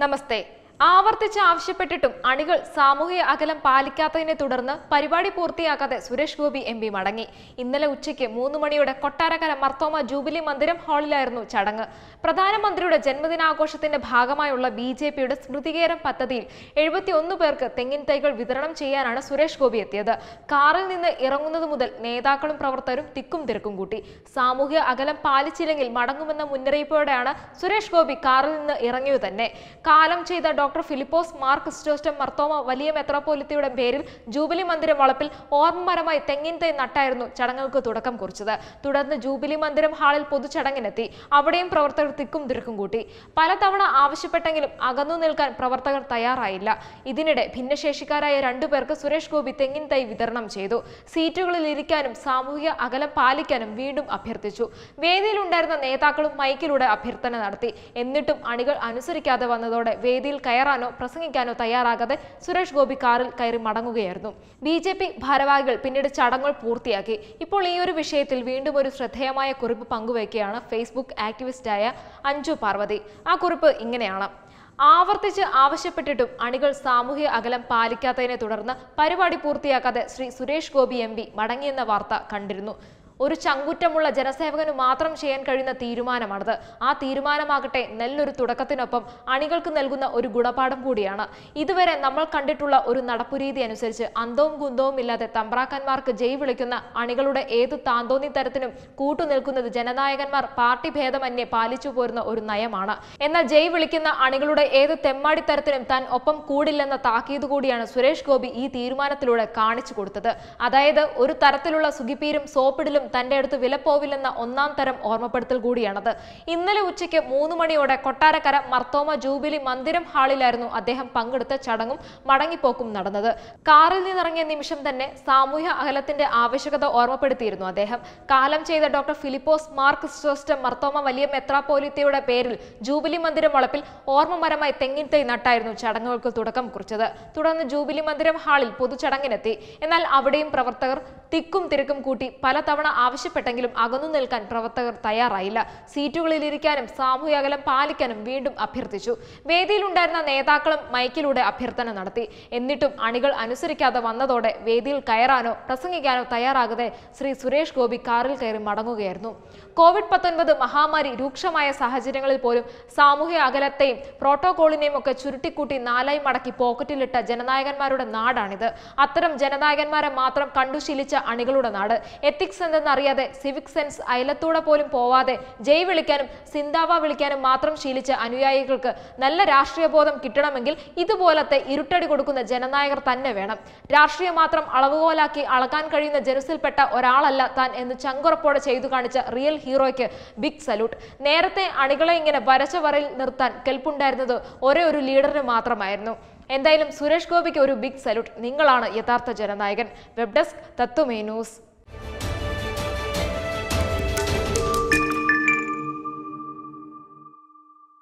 Namaste. ആവർത്തിച്ച് ആവശ്യപ്പെട്ടിട്ടും അണികൾ സാമൂഹിക അകലം പാലിക്കാത്തതിനെ തുടർന്ന് പരിപാടി പൂർത്തിയാക്കാതെ സുരേഷ് ഗോപി എം മടങ്ങി ഇന്നലെ ഉച്ചയ്ക്ക് മൂന്ന് മണിയോടെ കൊട്ടാരക്കര മർത്തോമ ജൂബിലി മന്ദിരം ഹാളിലായിരുന്നു ചടങ്ങ് പ്രധാനമന്ത്രിയുടെ ജന്മദിനാഘോഷത്തിന്റെ ഭാഗമായുള്ള ബി ജെ പിയുടെ സ്മൃതികേരം പദ്ധതിയിൽ എഴുപത്തിയൊന്ന് പേർക്ക് തെങ്ങിൻ തൈകൾ വിതരണം ചെയ്യാനാണ് സുരേഷ് ഗോപി എത്തിയത് കാറിൽ നിന്ന് ഇറങ്ങുന്നത് മുതൽ നേതാക്കളും പ്രവർത്തകരും തിക്കും തിരക്കും കൂട്ടി സാമൂഹിക അകലം പാലിച്ചില്ലെങ്കിൽ മടങ്ങുമെന്ന മുന്നറിയിപ്പോടെയാണ് സുരേഷ് ഗോപി കാറിൽ നിന്ന് ഇറങ്ങിയത് തന്നെ കാലം ചെയ്ത ഡോക്ടർ ഫിലിപ്പോസ് മാർക്ക് ക്രിസ്റ്റോസ്റ്റം മർത്തോമ വലിയ മെത്രാപ്പോലിത്തയുടെ പേരിൽ ജൂബിലി മന്ദിരം വളപ്പിൽ ഓർമ്മരമായി തെങ്ങിൻ തൈ നട്ടായിരുന്നു ചടങ്ങുകൾക്ക് തുടക്കം കുറിച്ചത് തുടർന്ന് ജൂബിലി മന്ദിരം ഹാളിൽ പൊതുചടങ്ങിനെത്തി അവിടെയും പ്രവർത്തകർ തിക്കും തിരക്കും കൂട്ടി പലതവണ ആവശ്യപ്പെട്ടെങ്കിലും അകന്നു നിൽക്കാൻ പ്രവർത്തകർ തയ്യാറായില്ല ഇതിനിടെ ഭിന്നശേഷിക്കാരായ രണ്ടുപേർക്ക് സുരേഷ് ഗോപി തെങ്ങിൻ തൈ വിതരണം ചെയ്തു സീറ്റുകളിൽ ഇരിക്കാനും സാമൂഹിക അകലം പാലിക്കാനും വീണ്ടും അഭ്യർത്ഥിച്ചു വേദിയിലുണ്ടായിരുന്ന നേതാക്കളും മൈക്കിലൂടെ അഭ്യർത്ഥന നടത്തി എന്നിട്ടും അണികൾ അനുസരിക്കാതെ വന്നതോടെ വേദിയിൽ കയറി കയറാനോ പ്രസംഗിക്കാനോ തയ്യാറാകാതെ സുരേഷ് ഗോപി കാറിൽ കയറി മടങ്ങുകയായിരുന്നു ബി ജെ പി ഭാരവാഹികൾ പിന്നീട് ചടങ്ങുകൾ പൂർത്തിയാക്കി ഇപ്പോൾ ഈ ഒരു വിഷയത്തിൽ വീണ്ടും ഒരു ശ്രദ്ധേയമായ കുറിപ്പ് പങ്കുവയ്ക്കുകയാണ് ഫേസ്ബുക്ക് ആക്ടിവിസ്റ്റായ അഞ്ജു പാർവതി ആ കുറിപ്പ് ഇങ്ങനെയാണ് ആവർത്തിച്ച് ആവശ്യപ്പെട്ടിട്ടും അണികൾ സാമൂഹിക അകലം പാലിക്കാത്തതിനെ തുടർന്ന് പരിപാടി പൂർത്തിയാക്കാതെ ശ്രീ സുരേഷ് ഗോപി എം മടങ്ങിയെന്ന വാർത്ത കണ്ടിരുന്നു ഒരു ചങ്കുറ്റമുള്ള ജനസേവകനു മാത്രം ചെയ്യാൻ കഴിയുന്ന തീരുമാനമാണത് ആ തീരുമാനമാകട്ടെ നല്ലൊരു തുടക്കത്തിനൊപ്പം അണികൾക്ക് നൽകുന്ന ഒരു ഗുണപാഠം കൂടിയാണ് ഇതുവരെ നമ്മൾ കണ്ടിട്ടുള്ള ഒരു നടപ്പുരീതി അനുസരിച്ച് അന്തവും കുന്തവും ഇല്ലാതെ തമ്പ്രാക്കന്മാർക്ക് ജയ് വിളിക്കുന്ന അണികളുടെ ഏത് താന്തോന്നി തരത്തിനും കൂട്ടുനിൽക്കുന്നത് ജനനായകന്മാർ പാർട്ടി ഭേദമന്യെ പാലിച്ചു പോരുന്ന ഒരു നയമാണ് എന്നാൽ ജയ് വിളിക്കുന്ന അണികളുടെ ഏത് തെമ്മാടി തരത്തിനും താൻ ഒപ്പം കൂടില്ലെന്ന താക്കീത് കൂടിയാണ് സുരേഷ് ഗോപി ഈ തീരുമാനത്തിലൂടെ കാണിച്ചു കൊടുത്തത് അതായത് ഒരു തരത്തിലുള്ള സുഖിപ്പീരും സോപ്പിടലും തന്റെ അടുത്ത് വിലപ്പോവില്ലെന്ന ഒന്നാം തരം ഓർമ്മപ്പെടുത്തൽ കൂടിയാണത് ഇന്നലെ ഉച്ചയ്ക്ക് മൂന്ന് മണിയോടെ കൊട്ടാരക്കര മർത്തോമ ജൂബിലി മന്ദിരം ഹാളിലായിരുന്നു അദ്ദേഹം പങ്കെടുത്ത ചടങ്ങും മടങ്ങിപ്പോക്കും നടന്നത് കാറിൽ നിന്നിറങ്ങിയ നിമിഷം തന്നെ സാമൂഹ്യ അകലത്തിന്റെ ആവശ്യകത ഓർമ്മപ്പെടുത്തിയിരുന്നു അദ്ദേഹം കാലം ചെയ്ത ഡോക്ടർ ഫിലിപ്പോസ് മാർക്ക് ക്രിസ്റ്റോസ്റ്റം മർത്തോമ വലിയ മെത്രാപോലിത്തയുടെ പേരിൽ ജൂബിലി മന്ദിരം വളപ്പിൽ ഓർമ്മ തെങ്ങിൻ തൈ നട്ടായിരുന്നു ചടങ്ങുകൾക്ക് തുടക്കം കുറിച്ചത് തുടർന്ന് ജൂബിലി മന്ദിരം ഹാളിൽ പൊതുചടങ്ങിനെത്തി എന്നാൽ അവിടെയും പ്രവർത്തകർ തിക്കും തിരക്കും കൂട്ടി പലതവണ ആവശ്യപ്പെട്ടെങ്കിലും അകന്നു നിൽക്കാൻ പ്രവർത്തകർ തയ്യാറായില്ല സീറ്റുകളിൽ സാമൂഹ്യ അകലം പാലിക്കാനും വീണ്ടും അഭ്യർത്ഥിച്ചു വേദിയിലുണ്ടായിരുന്ന നേതാക്കളും മൈക്കിലൂടെ അഭ്യർത്ഥന നടത്തി എന്നിട്ടും അണികൾ അനുസരിക്കാതെ വന്നതോടെ വേദിയിൽ കയറാനോ പ്രസംഗിക്കാനോ തയ്യാറാകാതെ ശ്രീ സുരേഷ് ഗോപി കാറിൽ കയറി മടങ്ങുകയായിരുന്നു കോവിഡ് പത്തൊൻപത് മഹാമാരി രൂക്ഷമായ സാഹചര്യങ്ങളിൽ പോലും സാമൂഹ്യ അകലത്തെയും പ്രോട്ടോകോളിനെയും ഒക്കെ ചുരുട്ടിക്കൂട്ടി നാലായി മടക്കി പോക്കറ്റിലിട്ട ജനനായകന്മാരുടെ നാടാണിത് അത്തരം ജനനായകന്മാരെ മാത്രം കണ്ടുശീലിച്ച അണികളുടെ നാട് എത്തിക്സ് എന്ന അറിയാതെ സിവിക് സെൻസ് അയലത്തൂടെ പോലും പോവാതെ ജയ് വിളിക്കാനും സിന്താവ വിളിക്കാനും മാത്രം ശീലിച്ച അനുയായികൾക്ക് നല്ല രാഷ്ട്രീയ ബോധം കിട്ടണമെങ്കിൽ ഇതുപോലത്തെ ഇരുട്ടടി കൊടുക്കുന്ന ജനനായകർ തന്നെ വേണം രാഷ്ട്രീയം മാത്രം അളവുകോലാക്കി അളക്കാൻ കഴിയുന്ന ജനസിൽപ്പെട്ട ഒരാളല്ല താൻ എന്ന് ചങ്കുറപ്പോടെ ചെയ്തു കാണിച്ച റിയൽ ഹീറോയ്ക്ക് ബിഗ് സല്യൂട്ട് നേരത്തെ അണികളെ ഇങ്ങനെ വരച്ച വരയിൽ നിർത്താൻ കെൽപ്പുണ്ടായിരുന്നത് ഒരേ ഒരു ലീഡറിന് മാത്രമായിരുന്നു എന്തായാലും സുരേഷ് ഗോപിക്ക് ഒരു ബിഗ് സല്യൂട്ട് നിങ്ങളാണ് യഥാർത്ഥ ജനനായകൻ വെബ് ഡെസ്ക് തത്വമേ ന്യൂസ്